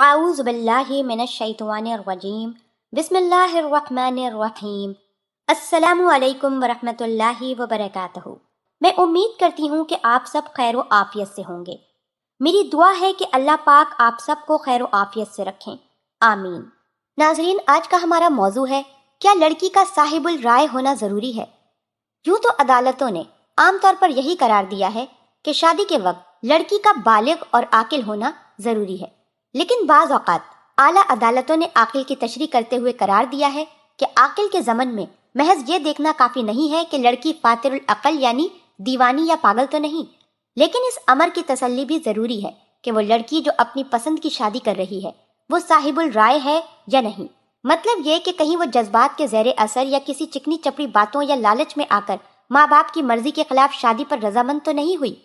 आऊज़बिल्लिमिनशैतवानरजीम बसमीम असलकम वरहि वबरक मैं उम्मीद करती हूँ कि आप सब खैर आफियत से होंगे मेरी दुआ है कि अल्लाह पाक आप सबको खैर आफियत से रखें आमीन नाजरीन आज का हमारा मौजू है क्या लड़की का साहिबुल राय होना ज़रूरी है यूँ तो अदालतों ने आमतौर पर यही करार दिया है कि शादी के वक्त लड़की का बालिग और आकिल होना ज़रूरी है लेकिन बाज़ अवत आला अदालतों ने आकिल की तशरी करते हुए करार दिया है कि आकिल के जमन में महज ये देखना काफ़ी नहीं है कि लड़की फातिरुल अकल यानी दीवानी या पागल तो नहीं लेकिन इस अमर की तसल्ली भी ज़रूरी है कि वो लड़की जो अपनी पसंद की शादी कर रही है वो साहिबुल राय है या नहीं मतलब ये कि कहीं वो जज्बात के जेर असर या किसी चिकनी चपड़ी बातों या लालच में आकर माँ बाप की मर्जी के खिलाफ शादी पर रजामंद तो नहीं हुई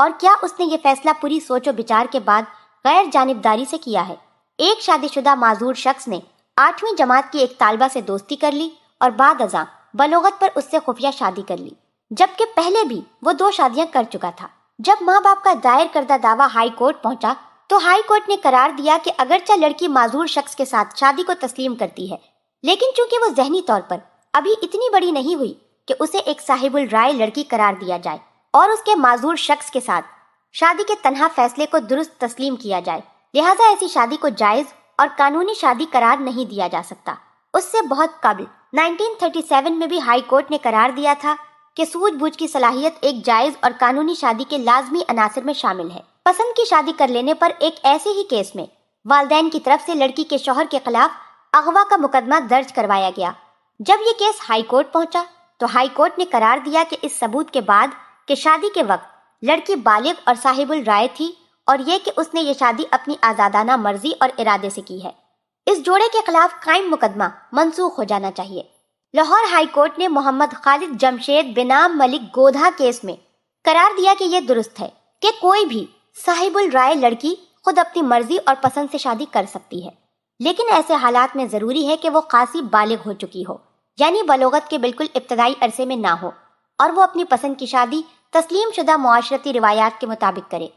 और क्या उसने ये फैसला पूरी सोचो विचार के बाद गैर जानबदारी से किया है एक शादीशुदा माजूर शख्स ने आठवीं जमात की एक तालबा से दोस्ती कर ली और बाद अजा बलोगत पर उससे खुफिया शादी कर ली जबकि पहले भी वो दो शादियां कर चुका था जब माँ बाप का दायर करदा दावा हाई कोर्ट पहुंचा तो हाई कोर्ट ने करार दिया कि अगरचा लड़की माजूर शख्स के साथ शादी को तस्लीम करती है लेकिन चूंकि वो जहनी तौर पर अभी इतनी बड़ी नहीं हुई कि उसे एक साहिबुल राय लड़की करार दिया जाए और उसके माजूर शख्स के साथ शादी के तनहा फैसले को दुरुस्त तस्लीम किया जाए लिहाजा ऐसी शादी को जायज और कानूनी शादी करार नहीं दिया जा सकता उससे बहुत कबल 1937 में भी हाई कोर्ट ने करार दिया था कि सूझबूझ की सलाहियत एक जायज और कानूनी शादी के लाजमी अनासर में शामिल है पसंद की शादी कर लेने पर एक ऐसे ही केस में वाले की तरफ से लड़की के शोहर के खिलाफ अगवा का मुकदमा दर्ज करवाया गया जब ये केस हाई कोर्ट पहुंचा तो हाई कोर्ट ने करार दिया कि इस सबूत के बाद कि शादी के वक्त लड़की बालिग और साहिबुल राय थी और ये कि उसने ये शादी अपनी आज़ादाना मर्जी और इरादे से की है इस जोड़े के खिलाफ क्राइम मुकदमा मनसूख हो जाना चाहिए लाहौर हाई कोर्ट ने मोहम्मद खालिद जमशेद बेनाम मलिक गोधा केस में करार दिया कि यह दुरुस्त है कि कोई भी साहिबुल राय लड़की खुद अपनी मर्जी और पसंद से शादी कर सकती है लेकिन ऐसे हालात में ज़रूरी है कि वो खासी बालिग हो चुकी हो यानी बलोगत के बिल्कुल इब्तदाई अरसे में ना हो और वो अपनी पसंद की शादी तस्लीम शुदा माशरती रिवायात के मुताबिक करे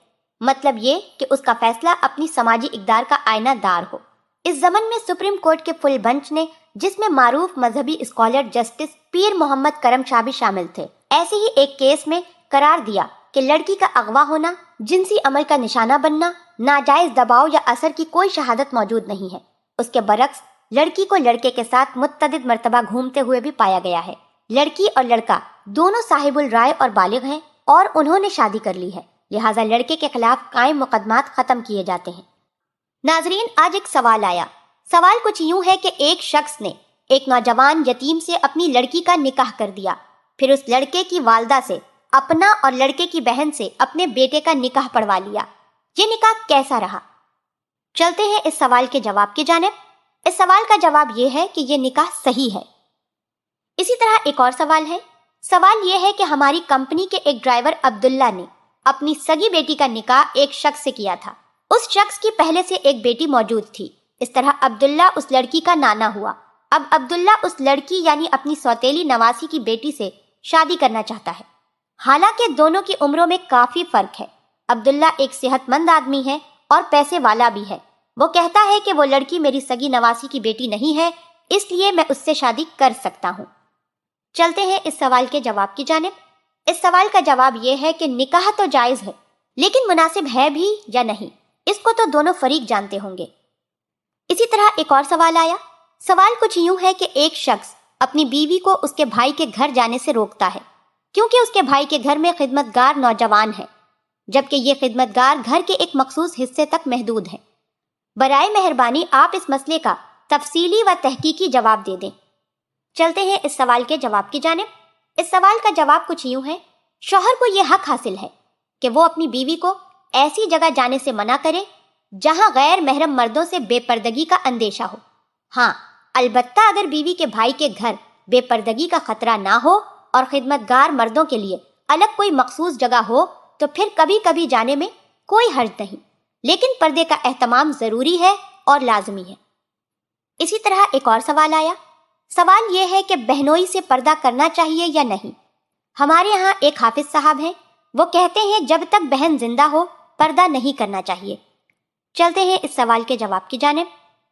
मतलब ये कि उसका फैसला अपनी समाजी इकदार का आयना दार हो इस जमन में सुप्रीम कोर्ट के फुल बंच ने जिसमें मारूफ मजहबी स्कॉलर जस्टिस पीर मोहम्मद करम शाह भी शामिल थे ऐसे ही एक केस में करार दिया कि लड़की का अगवा होना जिनसी अमल का निशाना बनना नाजायज दबाव या असर की कोई शहादत मौजूद नहीं है उसके बरक्स लड़की को लड़के के साथ मुतद मरतबा घूमते हुए भी पाया गया है लड़की और लड़का दोनों साहिबुल राय और बालिग हैं और उन्होंने शादी कर ली है लिहाजा लड़के के खिलाफ कायम मुकदमात खत्म किए जाते हैं नाजरीन आज एक सवाल आया सवाल कुछ यूं है कि एक शख्स ने एक नौजवान यतीम से अपनी लड़की का निकाह कर दिया फिर उस लड़के की वालदा से अपना और लड़के की बहन से अपने बेटे का निकाह पढ़वा लिया ये निकाह कैसा रहा चलते हैं इस सवाल के जवाब की जानब इस सवाल का जवाब यह है कि यह निकाह सही है इसी तरह एक और सवाल है सवाल यह है कि हमारी कंपनी के एक ड्राइवर अब्दुल्ला ने अपनी सगी बेटी का निकाह एक शख्स से किया था उस शख्स की पहले से एक बेटी मौजूद थी इस तरह अब्दुल्ला उस लड़की का नाना हुआ अब अब्दुल्ला उस लड़की यानी अपनी सौतेली नवासी की बेटी से शादी करना चाहता है हालांकि दोनों की उम्रों में काफी फर्क है अब्दुल्ला एक सेहतमंद आदमी है और पैसे वाला भी है वो कहता है कि वो लड़की मेरी सगी नवासी की बेटी नहीं है इसलिए मैं उससे शादी कर सकता हूँ चलते हैं इस सवाल के जवाब की जानब इस सवाल का जवाब यह है कि निकाह तो जायज है लेकिन मुनासिब है भी या नहीं इसको तो दोनों फरीक जानते होंगे इसी तरह एक और सवाल आया सवाल कुछ यूं है कि एक शख्स अपनी बीवी को उसके भाई के घर जाने से रोकता है क्योंकि उसके भाई के घर में खिदमतगार नौजवान है जबकि ये खिदमतगार घर के एक मखसूस हिस्से तक महदूद है बरए मेहरबानी आप इस मसले का तफसीली व तहकीकी जवाब दे दें चलते हैं इस सवाल के जवाब की जानब इस सवाल का जवाब कुछ यूं है शोहर को यह हक हासिल है कि वो अपनी बीवी को ऐसी जगह जाने से मना करे जहां गैर महरम मर्दों से बेपर्दगी का अंदेशा हो हाँ अलबत् अगर बीवी के भाई के घर बेपर्दगी का खतरा ना हो और खिदमतगार मर्दों के लिए अलग कोई मखसूस जगह हो तो फिर कभी कभी जाने में कोई हर्ज नहीं लेकिन पर्दे का एहतमाम ज़रूरी है और लाजमी है इसी तरह एक और सवाल आया सवाल यह है कि बहनोई से पर्दा करना चाहिए या नहीं हमारे यहाँ एक हाफिज साहब हैं वो कहते हैं जब तक बहन जिंदा हो पर्दा नहीं करना चाहिए चलते हैं इस सवाल के जवाब की जानब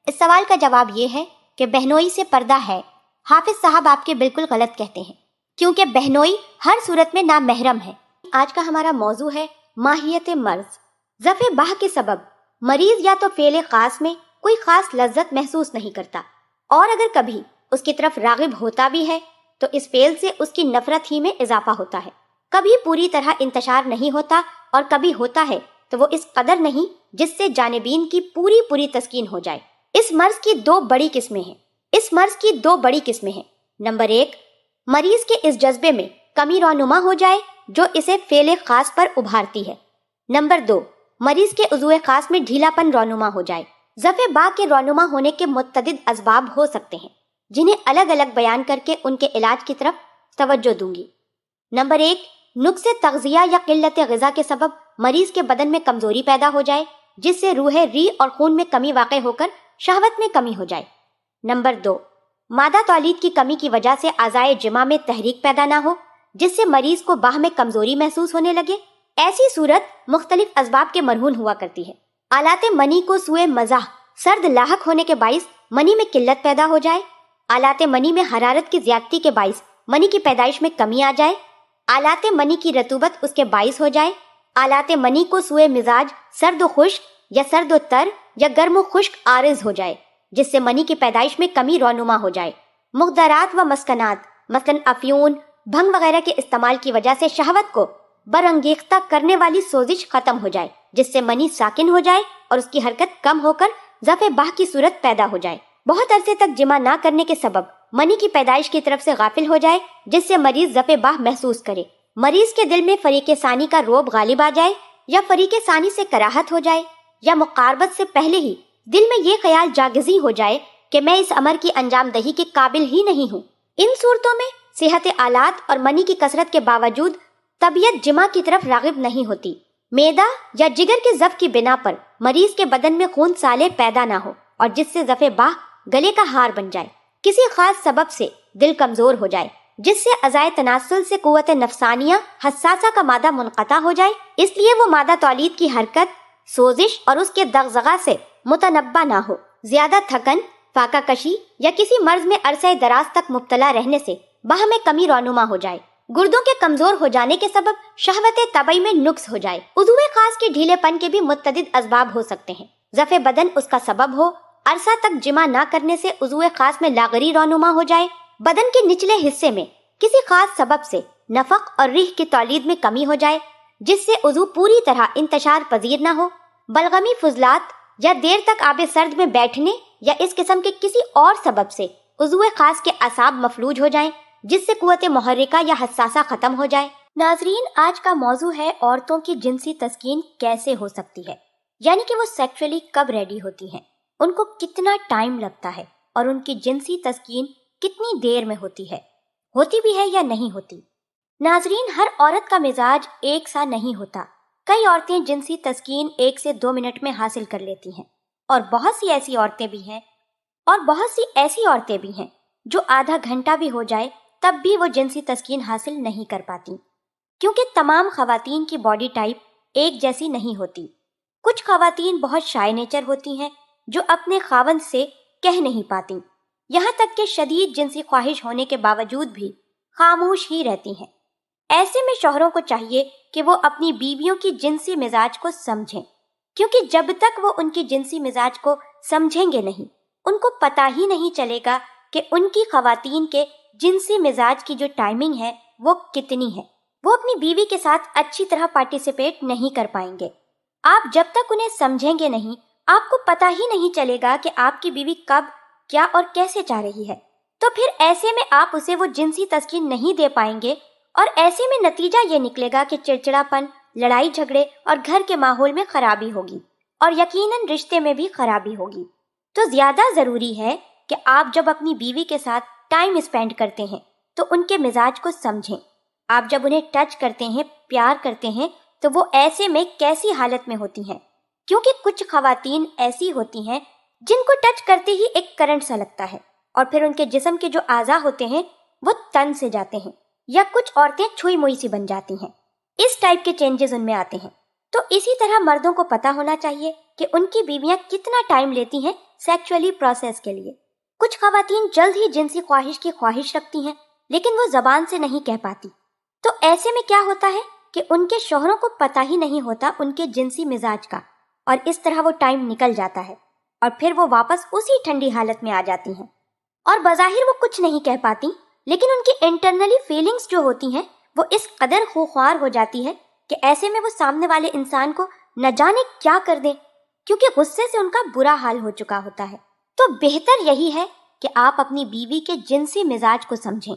इस सवाल का जवाब ये है कि बहनोई से पर्दा है हाफिज साहब आपके बिल्कुल गलत कहते हैं क्योंकि बहनोई हर सूरत में ना महरम है आज का हमारा मौजू है माहियत मर्ज जफ़े बाह के सबब मरीज या तो फेले खास में कोई खास लज्जत महसूस नहीं करता और अगर कभी उसकी तरफ रागिब होता भी है तो इस फेल से उसकी नफरत ही में इजाफा होता है कभी पूरी तरह इंतजार नहीं होता और कभी होता है तो वो इस कदर नहीं जिससे जानबीन की पूरी पूरी तस्कीन हो जाए इस मर्ज की दो बड़ी किस्में हैं इस मर्ज की दो बड़ी किस्में हैं नंबर एक मरीज के इस जज्बे में कमी रोनुमा हो जाए जो इसे फेल खास पर उभारती है नंबर दो मरीज के उजुए खास में ढीलापन रोनुमा हो जाए जफे बा के रोनुमा होने के मुतद इसबाब हो सकते हैं जिन्हें अलग अलग बयान करके उनके इलाज की तरफ तवज्जो दूंगी नंबर एक नुक्स तगजिया या किल्लत गजा के सबब मरीज के बदन में कमजोरी पैदा हो जाए जिससे रूह री और खून में कमी वाक़ होकर शहवत में कमी हो जाए नंबर दो मादा तोलीद की कमी की वजह से आज़ाए जिमा में तहरीक पैदा ना हो जिससे मरीज को बाह में कमजोरी महसूस होने लगे ऐसी सूरत मुख्तलिफ इसबाब के मरहून हुआ करती है आलाते मनी को सुए मजा सर्द लाहक होने के बायस मनी में किल्लत पैदा हो जाए आलात मनी में हरारत की ज्यादती के बाइस मनी की पैदाइश में कमी आ जाए आलात मनी की रतूबत उसके बायस हो जाए आलात मनी को सुए मिजाज सर्द खुश्क या सर्द तर या गर्म खुश्क आरज हो जाए जिससे मनी की पैदाइश में कमी रोनुमा हो जाए मुखदरात व मस्कनात मसलन अफ्यून भंग वगैरह के इस्तेमाल की वजह से शहवत को बरंगेख्ता करने वाली सोजिश खत्म हो जाए जिससे मनी साकिन हो जाए और उसकी हरकत कम होकर जफे बाह की सूरत पैदा हो जाए बहुत अरसे तक जिमा ना करने के सबब मनी की पैदाइश की तरफ से गाफिल हो जाए जिससे मरीज जफे बाह महसूस करे मरीज के दिल में फरीक सानी का रोब गालिब आ जाए या फरीक सानी से कराहत हो जाए या मुकारबत से पहले ही दिल में ये ख्याल जागजी हो जाए कि मैं इस अमर की अंजाम दही के काबिल ही नहीं हूँ इन सूरतों में सेहत आलात और मनी की कसरत के बावजूद तबीयत जिमा की तरफ रागिब नहीं होती मैदा या जिगर के जफ की बिना पर मरीज के बदन में खून साले पैदा ना हो और जिससे जफे बाह गले का हार बन जाए किसी खास सबब से दिल कमजोर हो जाए जिससे अजाय तनासुल से कुत नफसानिया हसासा का मादा मुनकता हो जाए इसलिए वो मादा तोलीद की हरकत सोजिश और उसके दगजगा से मुतनबा ना हो ज्यादा थकन फाका कशी या किसी मर्ज में अरसे दराज तक मुबतला रहने से बाह में कमी रोनुमा हो जाए गुर्दों के कमजोर हो जाने के सबब शहवत तबई में नुक्स हो जाए उजुए खास के ढीलेपन के भी मुतद असबाब हो सकते हैं जफे बदन उसका सबब हो अरसा तक जिमा ना करने से उजुए खास में लागरी रोनुमा हो जाए बदन के निचले हिस्से में किसी खास सबब से नफक और रीह की तोलीद में कमी हो जाए जिससे उजू पूरी तरह इंतशार पजीर ना हो बलगमी फजलात या देर तक आब सर्द में बैठने या इस किस्म के किसी और सबब से उजुए खास के असाब मफलूज हो जाए जिससे कुत महरिका या हसासा खत्म हो जाए नाजरीन आज का मौजू है औरतों की जिनसी तस्किन कैसे हो सकती है यानी कि वो सेक्सुअली कब रेडी होती हैं उनको कितना टाइम लगता है और उनकी जिनसी तस्कीन कितनी देर में होती है होती भी है या नहीं होती नाजरीन हर औरत का मिजाज एक सा नहीं होता कई औरतें जिनसी तस्कीन एक से दो मिनट में हासिल कर लेती हैं और बहुत सी ऐसी औरतें भी हैं और बहुत सी ऐसी औरतें भी हैं जो आधा घंटा भी हो जाए तब भी वो जिनसी तस्कीन हासिल नहीं कर पाती क्योंकि तमाम खातन की बॉडी टाइप एक जैसी नहीं होती कुछ खातन बहुत शाई नेचर होती हैं जो अपने खावन से कह नहीं पाती यहाँ तक कि शदीद जिनसी ख्वाहिश होने के बावजूद भी खामोश ही रहती हैं ऐसे में शोहरों को चाहिए कि वो अपनी बीवियों की जिनसी मिजाज को समझें क्योंकि जब तक वो उनकी जिनसी मिजाज को समझेंगे नहीं उनको पता ही नहीं चलेगा कि उनकी खातन के जिनसी मिजाज की जो टाइमिंग है वो कितनी है वो अपनी बीवी के साथ अच्छी तरह पार्टिसिपेट नहीं कर पाएंगे आप जब तक उन्हें समझेंगे नहीं आपको पता ही नहीं चलेगा कि आपकी बीवी कब क्या और कैसे चाह रही है तो फिर ऐसे में आप उसे वो जिनसी तस्कीन नहीं दे पाएंगे और ऐसे में नतीजा ये निकलेगा कि चिड़चिड़ापन लड़ाई झगड़े और घर के माहौल में खराबी होगी और यकीनन रिश्ते में भी खराबी होगी तो ज्यादा जरूरी है कि आप जब अपनी बीवी के साथ टाइम स्पेंड करते हैं तो उनके मिजाज को समझें आप जब उन्हें टच करते हैं प्यार करते हैं तो वो ऐसे में कैसी हालत में होती हैं क्योंकि कुछ खातन ऐसी होती हैं जिनको टच करते ही एक करंट सा लगता है और फिर उनके जिसम के जो आज़ा होते हैं वो तन से जाते हैं या कुछ औरतें छुई मुई सी बन जाती हैं इस टाइप के चेंजेस उनमें आते हैं तो इसी तरह मर्दों को पता होना चाहिए कि उनकी बीवियां कितना टाइम लेती हैं सेक्चुअली प्रोसेस के लिए कुछ खातन जल्द ही जिनसी ख्वाहिश की ख्वाहिश रखती हैं लेकिन वो जबान से नहीं कह पाती तो ऐसे में क्या होता है कि उनके शोहरों को पता ही नहीं होता उनके जिनसी मिजाज का और इस तरह वो टाइम निकल जाता है और फिर वो वापस उसी ठंडी हालत में आ जाती हैं और बज़ाहिर वो कुछ नहीं कह पाती लेकिन उनकी इंटरनली फीलिंग्स जो होती हैं वो इस कदर खुखार हो जाती है कि ऐसे में वो सामने वाले इंसान को न जाने क्या कर दे क्योंकि गुस्से से उनका बुरा हाल हो चुका होता है तो बेहतर यही है कि आप अपनी बीवी के जिनसी मिजाज को समझें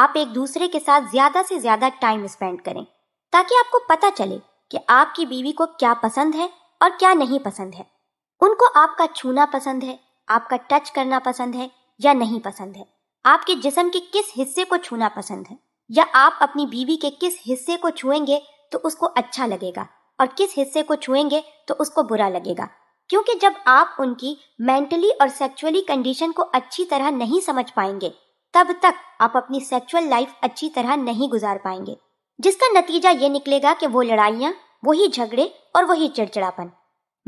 आप एक दूसरे के साथ ज्यादा से ज्यादा टाइम स्पेंड करें ताकि आपको पता चले कि आपकी बीवी को क्या पसंद है और क्या नहीं पसंद है उनको आपका छूना पसंद है आपका टच करना पसंद है या नहीं पसंद है आपके जिसम के किस हिस्से को छूना पसंद है या आप अपनी बीवी के किस हिस्से को छुएंगे तो उसको अच्छा लगेगा और किस हिस्से को छुएंगे तो उसको बुरा लगेगा क्योंकि जब आप उनकी मेंटली और सेक्सुअली कंडीशन को अच्छी तरह नहीं समझ पाएंगे तब तक आप अपनी सेक्सुअल लाइफ अच्छी तरह नहीं गुजार पाएंगे जिसका नतीजा ये निकलेगा कि वो लड़ाइयाँ वही झगड़े और वही चिड़चिड़ापन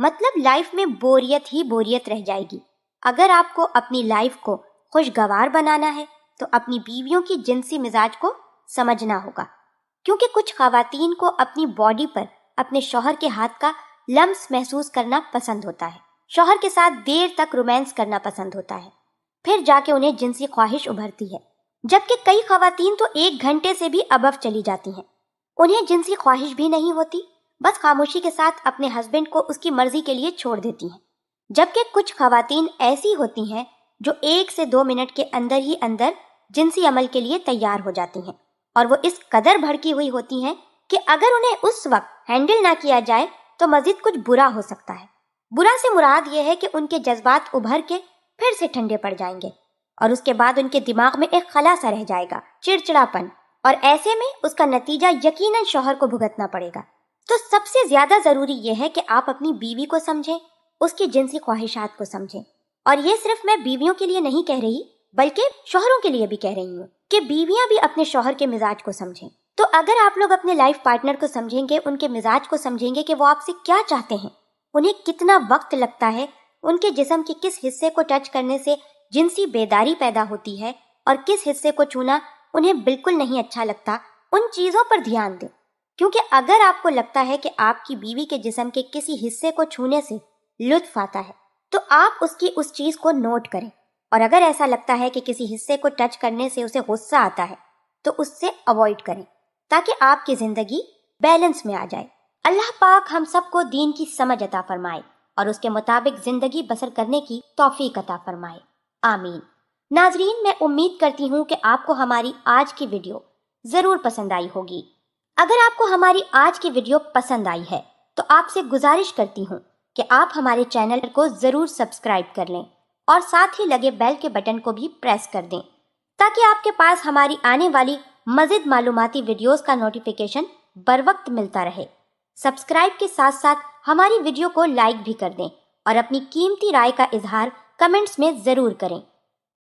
मतलब लाइफ में बोरियत ही बोरियत रह जाएगी अगर आपको अपनी लाइफ को खुशगवार बनाना है तो अपनी बीवियों की जिनसी मिजाज को समझना होगा क्योंकि कुछ खातन को अपनी बॉडी पर अपने शोहर के हाथ का लम्स महसूस करना पसंद होता है शोहर के साथ देर तक रोमांस करना पसंद होता है फिर जाके उन्हें जिनसी ख्वाहिश उभरती है जबकि कई खातन तो एक घंटे से भी अबव चली जाती हैं उन्हें जिनसी ख्वाहिश भी नहीं होती बस खामोशी के साथ अपने हस्बैंड को उसकी मर्जी के लिए छोड़ देती हैं जबकि कुछ खातन ऐसी होती हैं जो एक से दो मिनट के अंदर ही अंदर जिनसी अमल के लिए तैयार हो जाती हैं और वो इस कदर भड़की हुई होती हैं कि अगर उन्हें उस वक्त हैंडल ना किया जाए तो मजीद कुछ बुरा हो सकता है बुरा से मुराद ये है कि उनके जज्बात उभर के फिर से ठंडे पड़ जाएंगे और उसके बाद उनके दिमाग में एक खलासा रह जाएगा चिड़चिड़ापन और ऐसे में उसका नतीजा यकीनन शोहर को भुगतना पड़ेगा तो सबसे ज्यादा जरूरी यह है कि आप अपनी बीवी को समझें उसकी जिनसी ख्वाहिशात को समझें और ये सिर्फ मैं बीवियों के लिए नहीं कह रही बल्कि शोहरों के लिए भी कह रही हूँ कि बीवियां भी अपने शोहर के मिजाज को समझें तो अगर आप लोग अपने लाइफ पार्टनर को समझेंगे उनके मिजाज को समझेंगे कि वो आपसे क्या चाहते हैं उन्हें कितना वक्त लगता है उनके जिसम के किस हिस्से को टच करने से जिनसी बेदारी पैदा होती है और किस हिस्से को छूना उन्हें बिल्कुल नहीं अच्छा लगता उन चीजों पर ध्यान दें क्योंकि अगर आपको लगता है कि आपकी बीवी के जिसम के किसी हिस्से को छूने से लुत्फ आता है तो आप उसकी उस चीज को नोट करें और अगर ऐसा लगता है कि किसी हिस्से को टच करने से उसे गुस्सा आता है तो उससे अवॉइड करें ताकि आपकी जिंदगी बैलेंस में आ जाए अल्लाह पाक हम सबको दीन की समझ अता फरमाए और उसके मुताबिक जिंदगी बसर करने की तोफीक अता फरमाए आमीन नाजरीन मैं उम्मीद करती हूँ कि आपको हमारी आज की वीडियो ज़रूर पसंद आई होगी अगर आपको हमारी आज की वीडियो पसंद आई है तो आपसे गुजारिश करती हूँ कि आप हमारे चैनल को ज़रूर सब्सक्राइब कर लें और साथ ही लगे बेल के बटन को भी प्रेस कर दें ताकि आपके पास हमारी आने वाली मज़ीद मालूमती वीडियोस का नोटिफिकेशन बर वक्त मिलता रहे सब्सक्राइब के साथ साथ हमारी वीडियो को लाइक भी कर दें और अपनी कीमती राय का इजहार कमेंट्स में ज़रूर करें